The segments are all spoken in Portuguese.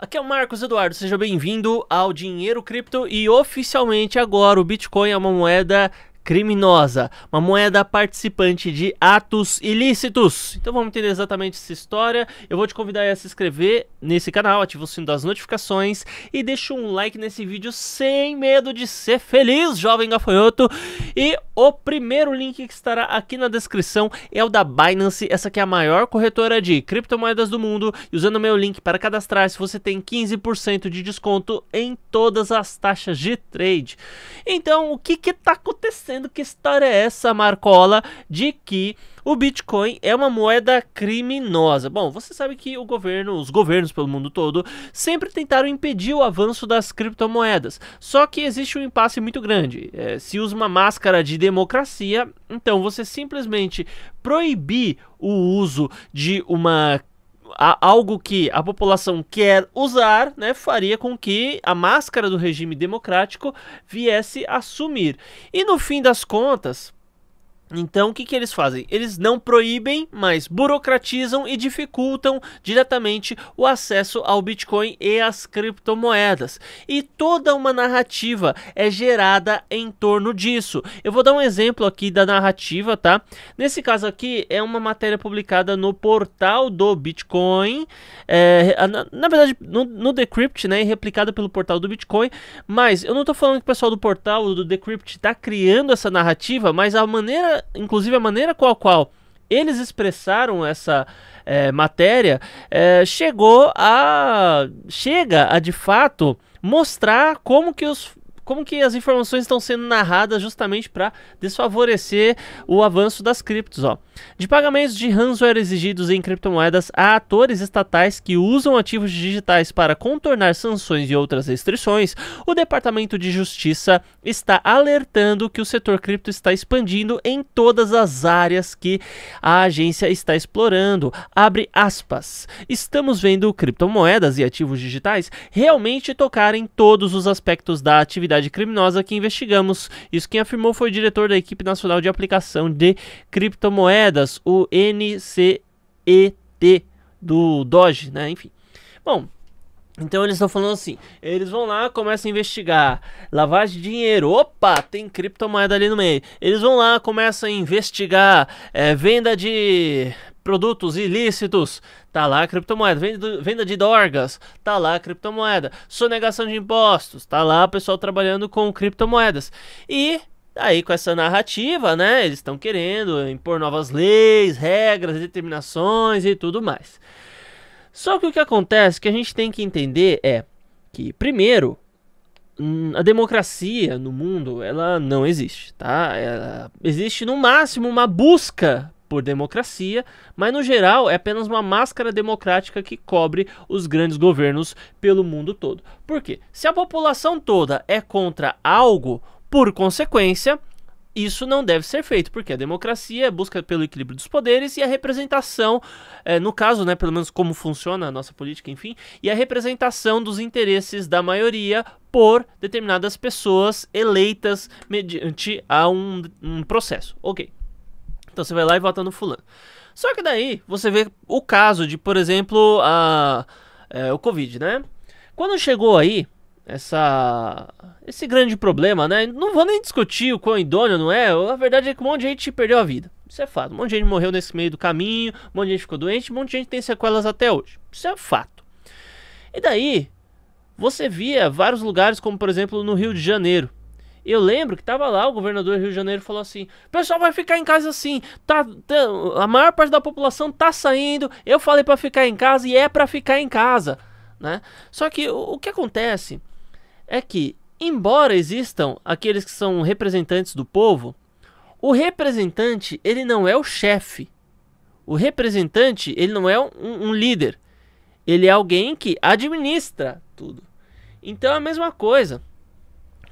Aqui é o Marcos Eduardo, seja bem-vindo ao Dinheiro Cripto e oficialmente agora o Bitcoin é uma moeda criminosa, uma moeda participante de atos ilícitos. Então vamos entender exatamente essa história. Eu vou te convidar a se inscrever nesse canal, ativa o sino das notificações e deixa um like nesse vídeo sem medo de ser feliz, jovem gafanhoto. E o primeiro link que estará aqui na descrição é o da Binance, essa que é a maior corretora de criptomoedas do mundo. E usando meu link para cadastrar-se, você tem 15% de desconto em todas as taxas de trade. Então, o que que tá acontecendo? dizendo que história é essa, Marcola, de que o Bitcoin é uma moeda criminosa. Bom, você sabe que o governo, os governos pelo mundo todo, sempre tentaram impedir o avanço das criptomoedas. Só que existe um impasse muito grande. É, se usa uma máscara de democracia, então você simplesmente proibir o uso de uma algo que a população quer usar, né, faria com que a máscara do regime democrático viesse a sumir. E no fim das contas, então, o que, que eles fazem? Eles não proíbem, mas burocratizam e dificultam diretamente o acesso ao Bitcoin e às criptomoedas. E toda uma narrativa é gerada em torno disso. Eu vou dar um exemplo aqui da narrativa, tá? Nesse caso aqui, é uma matéria publicada no portal do Bitcoin, é, na, na, verdade, no, no Decrypt, né? Replicada pelo portal do Bitcoin. Mas eu não estou falando que o pessoal do portal do Decrypt está criando essa narrativa, mas a maneira inclusive a maneira com a qual eles expressaram essa é, matéria é, chegou a chega a de fato mostrar como que os, como que as informações estão sendo narradas justamente para desfavorecer o avanço das criptos. Ó. De pagamentos de ransomware exigidos em criptomoedas a atores estatais que usam ativos digitais para contornar sanções e outras restrições, o Departamento de Justiça está alertando que o setor cripto está expandindo em todas as áreas que a agência está explorando. Abre aspas. Estamos vendo criptomoedas e ativos digitais realmente tocarem todos os aspectos da atividade atividade criminosa que investigamos. Isso quem afirmou foi o diretor da equipe nacional de aplicação de criptomoedas, o NCET do Doge, né? Enfim. Bom, então eles estão falando assim, eles vão lá, começam a investigar lavagem de dinheiro, opa, tem criptomoeda ali no meio. Eles vão lá, começam a investigar é, venda de produtos ilícitos, tá lá criptomoeda, venda, de dorgas, tá lá criptomoeda, sonegação de impostos, tá lá o pessoal trabalhando com criptomoedas. E aí com essa narrativa, né, eles estão querendo impor novas leis, regras, determinações e tudo mais. Só que o que acontece, que a gente tem que entender é que primeiro hum, a democracia no mundo ela não existe, tá? Ela existe no máximo uma busca por democracia, mas no geral é apenas uma máscara democrática que cobre os grandes governos pelo mundo todo. Por quê? Se a população toda é contra algo, por consequência, isso não deve ser feito, porque a democracia é busca pelo equilíbrio dos poderes e a representação, é, no caso, né, pelo menos como funciona a nossa política, enfim, e a representação dos interesses da maioria por determinadas pessoas eleitas mediante a um, um processo. Ok. Então você vai lá e vota no fulano. Só que daí você vê o caso de, por exemplo, a, é, o Covid, né? Quando chegou aí essa esse grande problema, né? Não vou nem discutir o quão idôneo não é. A verdade é que um monte de gente perdeu a vida. Isso é fato. Um monte de gente morreu nesse meio do caminho, um monte de gente ficou doente, um monte de gente tem sequelas até hoje. Isso é fato. E daí, você via vários lugares, como por exemplo no Rio de Janeiro, eu lembro que tava lá, o governador do Rio de Janeiro falou assim: o pessoal vai ficar em casa assim, tá, tá, a maior parte da população tá saindo, eu falei para ficar em casa e é para ficar em casa. Né? Só que o, o que acontece é que, embora existam aqueles que são representantes do povo, o representante ele não é o chefe. O representante ele não é um, um líder. Ele é alguém que administra tudo. Então é a mesma coisa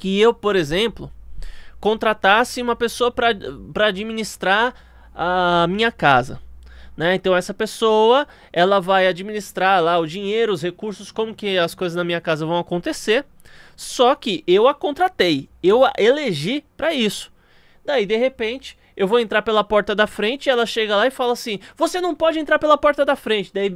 que eu, por exemplo, contratasse uma pessoa para administrar a minha casa. Né? Então essa pessoa, ela vai administrar lá o dinheiro, os recursos, como que as coisas na minha casa vão acontecer. Só que eu a contratei, eu a elegi para isso. Daí de repente, eu vou entrar pela porta da frente, e ela chega lá e fala assim: "Você não pode entrar pela porta da frente". Daí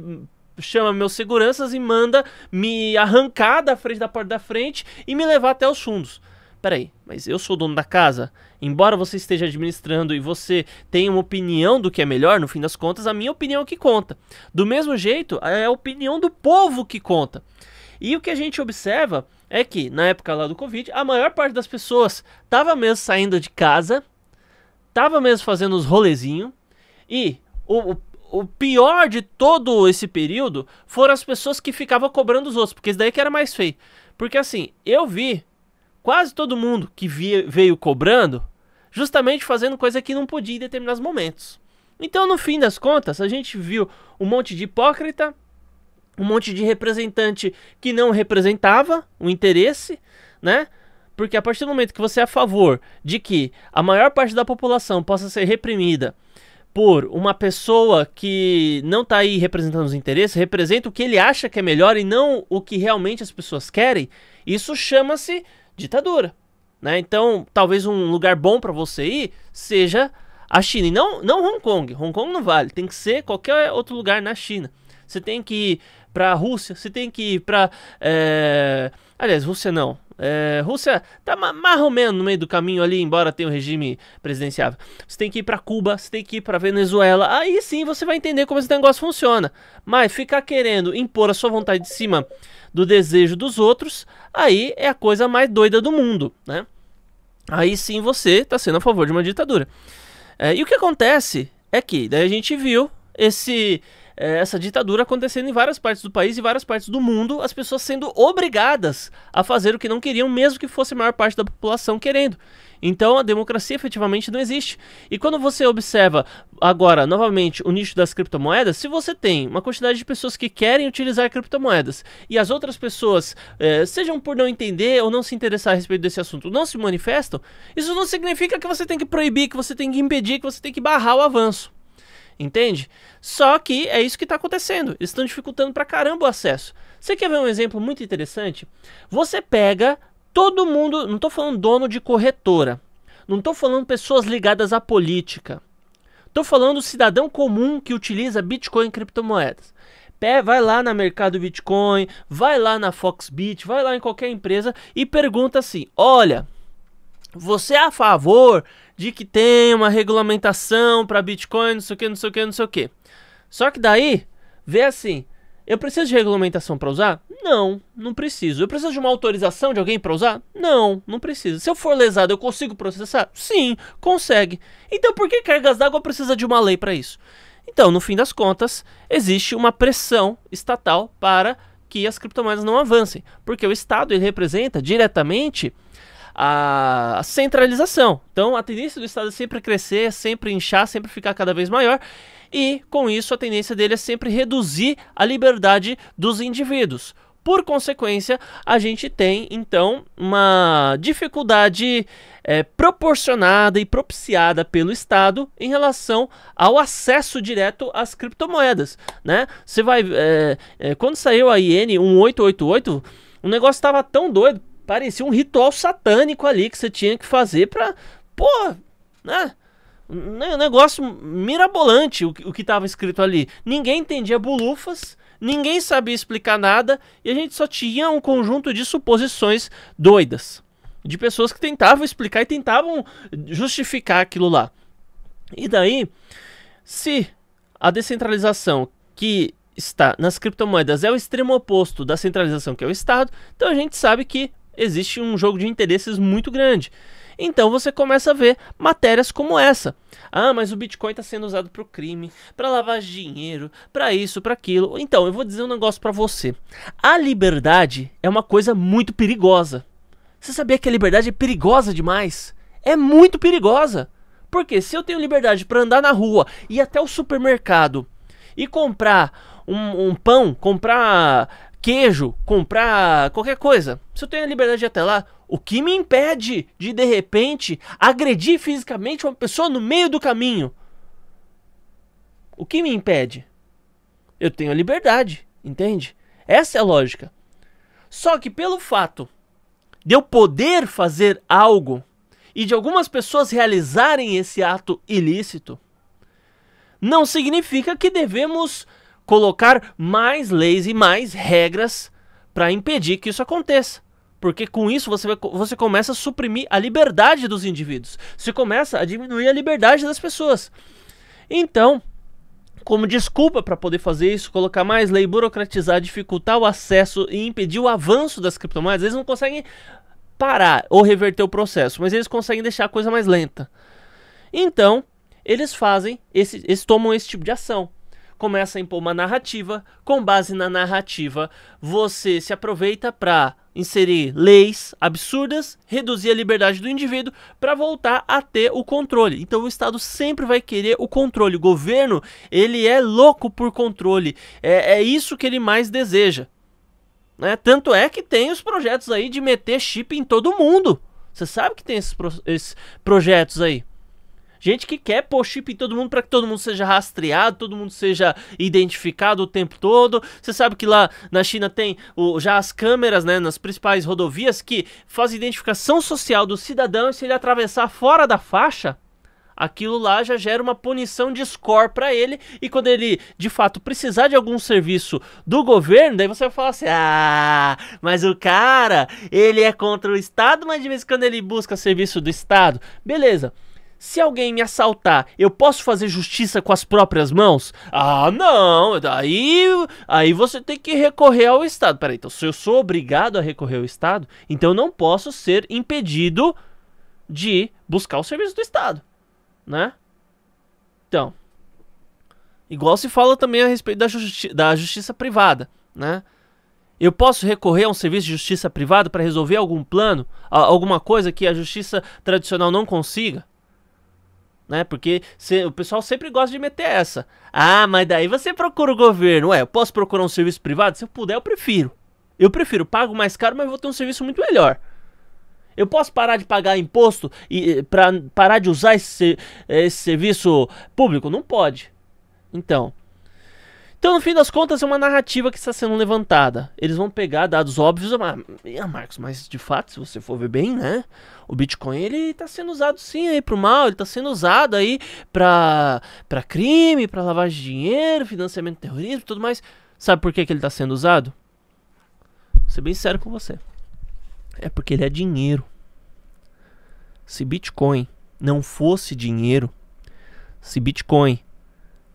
chama meus seguranças e manda me arrancar da frente da porta da frente e me levar até os fundos. Peraí, mas eu sou o dono da casa? Embora você esteja administrando e você tenha uma opinião do que é melhor, no fim das contas, a minha opinião é que conta. Do mesmo jeito, é a opinião do povo que conta. E o que a gente observa é que, na época lá do Covid, a maior parte das pessoas tava mesmo saindo de casa, tava mesmo fazendo os rolezinhos, e o, o pior de todo esse período foram as pessoas que ficavam cobrando os outros, porque isso daí que era mais feio. Porque assim, eu vi quase todo mundo que via, veio cobrando, justamente fazendo coisa que não podia em determinados momentos. Então, no fim das contas, a gente viu um monte de hipócrita, um monte de representante que não representava o interesse, né? Porque a partir do momento que você é a favor de que a maior parte da população possa ser reprimida por uma pessoa que não está aí representando os interesses, representa o que ele acha que é melhor e não o que realmente as pessoas querem, isso chama-se ditadura. Né? Então, talvez um lugar bom para você ir seja a China. E não, não Hong Kong. Hong Kong não vale. Tem que ser qualquer outro lugar na China. Você tem que ir para a Rússia, você tem que ir para. É... Eh, aliás, Rússia não. É, Rússia tá mais ou menos no meio do caminho ali, embora tenha um regime presidenciável. Você tem que ir para Cuba, você tem que ir para Venezuela. Aí sim você vai entender como esse negócio funciona. Mas ficar querendo impor a sua vontade de cima do desejo dos outros, aí é a coisa mais doida do mundo, né? Aí sim você está sendo a favor de uma ditadura. É, e o que acontece é que daí a gente viu esse é, essa ditadura acontecendo em várias partes do país e várias partes do mundo, as pessoas sendo obrigadas a fazer o que não queriam, mesmo que fosse a maior parte da população querendo. Então a democracia efetivamente não existe. E quando você observa agora, novamente, o nicho das criptomoedas, se você tem uma quantidade de pessoas que querem utilizar criptomoedas e as outras pessoas, é, sejam por não entender ou não se interessar a respeito desse assunto, não se manifestam, isso não significa que você tem que proibir, que você tem que impedir, que você tem que barrar o avanço entende? Só que é isso que está acontecendo. Eles estão dificultando para caramba o acesso. Você quer ver um exemplo muito interessante? Você pega todo mundo, não estou falando dono de corretora, não estou falando pessoas ligadas à política. Estou falando cidadão comum que utiliza Bitcoin e criptomoedas. Pé, vai lá na Mercado Bitcoin, vai lá na Foxbit, vai lá em qualquer empresa e pergunta assim: "Olha, você é a favor de que tem uma regulamentação para Bitcoin, não sei o que, não sei o que, não sei o que. Só que daí, vê assim, eu preciso de regulamentação para usar? Não, não preciso. Eu preciso de uma autorização de alguém para usar? Não, não preciso. Se eu for lesado, eu consigo processar? Sim, consegue. Então por que cargas d'água precisa de uma lei para isso? Então, no fim das contas, existe uma pressão estatal para que as criptomoedas não avancem, porque o Estado ele representa diretamente a centralização. Então a tendência do Estado é sempre crescer, é sempre inchar, sempre ficar cada vez maior. E com isso a tendência dele é sempre reduzir a liberdade dos indivíduos. Por consequência, a gente tem então uma dificuldade é, proporcionada e propiciada pelo Estado em relação ao acesso direto às criptomoedas, né? Você vai é, é, quando saiu a IN 1888, o negócio estava tão doido Parecia um ritual satânico ali que você tinha que fazer pra. Pô, né? Um negócio mirabolante o, o que estava escrito ali. Ninguém entendia bolufas, ninguém sabia explicar nada e a gente só tinha um conjunto de suposições doidas. De pessoas que tentavam explicar e tentavam justificar aquilo lá. E daí, se a descentralização que está nas criptomoedas é o extremo oposto da centralização que é o Estado, então a gente sabe que existe um jogo de interesses muito grande. Então você começa a ver matérias como essa. Ah, mas o Bitcoin está sendo usado para o crime, para lavar dinheiro, para isso, para aquilo. Então, eu vou dizer um negócio para você. A liberdade é uma coisa muito perigosa. Você sabia que a liberdade é perigosa demais? É muito perigosa. Porque se eu tenho liberdade para andar na rua e até o supermercado e comprar um, um, pão, comprar queijo, comprar qualquer coisa. Se eu tenho a liberdade de ir até lá, o que me impede de de repente agredir fisicamente uma pessoa no meio do caminho? O que me impede? Eu tenho a liberdade, entende? Essa é a lógica. Só que pelo fato de eu poder fazer algo e de algumas pessoas realizarem esse ato ilícito, não significa que devemos colocar mais leis e mais regras para impedir que isso aconteça. Porque com isso você, vai, você começa a suprimir a liberdade dos indivíduos. Você começa a diminuir a liberdade das pessoas. Então, como desculpa para poder fazer isso, colocar mais lei, burocratizar, dificultar o acesso e impedir o avanço das criptomoedas, eles não conseguem parar ou reverter o processo, mas eles conseguem deixar a coisa mais lenta. Então, eles fazem, esse, eles tomam esse tipo de ação começa a impor uma narrativa, com base na narrativa, você se aproveita para inserir leis absurdas, reduzir a liberdade do indivíduo para voltar a ter o controle. Então o Estado sempre vai querer o controle. O governo ele é louco por controle. É, é isso que ele mais deseja. Né? Tanto é que tem os projetos aí de meter chip em todo mundo. Você sabe que tem esses, pro esses projetos aí. Gente que quer pôr chip em todo mundo para que todo mundo seja rastreado, todo mundo seja identificado o tempo todo. Você sabe que lá na China tem o, já as câmeras, né, nas principais rodovias que fazem identificação social do cidadão e se ele atravessar fora da faixa, aquilo lá já gera uma punição de score para ele e quando ele de fato precisar de algum serviço do governo, daí você vai falar assim: "Ah, mas o cara, ele é contra o estado, mas de vez em quando ele busca serviço do estado". Beleza. Se alguém me assaltar, eu posso fazer justiça com as próprias mãos? Ah, não. Aí, aí você tem que recorrer ao Estado. Peraí, então se eu sou obrigado a recorrer ao Estado, então eu não posso ser impedido de buscar o serviço do Estado, né? Então, igual se fala também a respeito da, justi da justiça privada, né? Eu posso recorrer a um serviço de justiça privada para resolver algum plano, alguma coisa que a justiça tradicional não consiga? né? Porque o pessoal sempre gosta de meter essa. Ah, mas daí você procura o governo. Ué, eu posso procurar um serviço privado? Se eu puder, eu prefiro. Eu prefiro, pago mais caro, mas vou ter um serviço muito melhor. Eu posso parar de pagar imposto e eh, para parar de usar esse, eh, esse serviço público? Não pode. Então, então, no fim das contas, é uma narrativa que está sendo levantada. Eles vão pegar dados óbvios, mas, ah, ah, Marcos, mas de fato, se você for ver bem, né? O Bitcoin ele está sendo usado sim aí para o mal, ele está sendo usado aí para para crime, para lavagem de dinheiro, financiamento de terrorismo, tudo mais. Sabe por que, que ele está sendo usado? Vou ser bem sério com você. É porque ele é dinheiro. Se Bitcoin não fosse dinheiro, se Bitcoin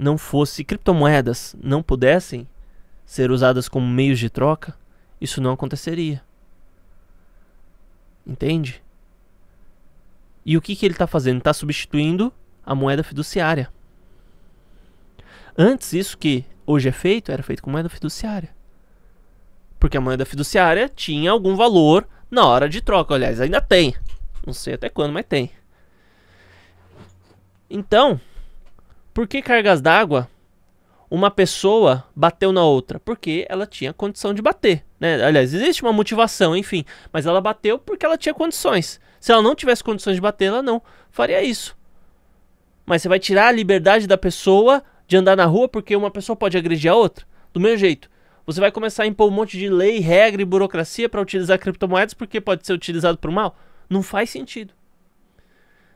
não fosse criptomoedas não pudessem ser usadas como meios de troca, isso não aconteceria. Entende? E o que, que ele está fazendo? Está substituindo a moeda fiduciária. Antes, isso que hoje é feito era feito com moeda fiduciária. Porque a moeda fiduciária tinha algum valor na hora de troca. Aliás, ainda tem. Não sei até quando, mas tem. Então, por que cargas d'água? Uma pessoa bateu na outra porque ela tinha condição de bater, né? Aliás, existe uma motivação, enfim, mas ela bateu porque ela tinha condições. Se ela não tivesse condições de bater, ela não faria isso. Mas você vai tirar a liberdade da pessoa de andar na rua porque uma pessoa pode agredir a outra? Do mesmo jeito. Você vai começar a impor um monte de lei, regra e burocracia para utilizar criptomoedas porque pode ser utilizado para o mal? Não faz sentido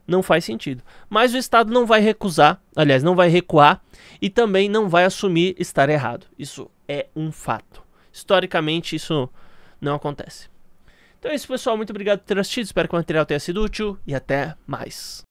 não faz sentido. Mas o Estado não vai recusar, aliás, não vai recuar e também não vai assumir estar errado. Isso é um fato. Historicamente, isso não acontece. Então é isso, pessoal. Muito obrigado por ter assistido. Espero que o material tenha sido útil e até mais.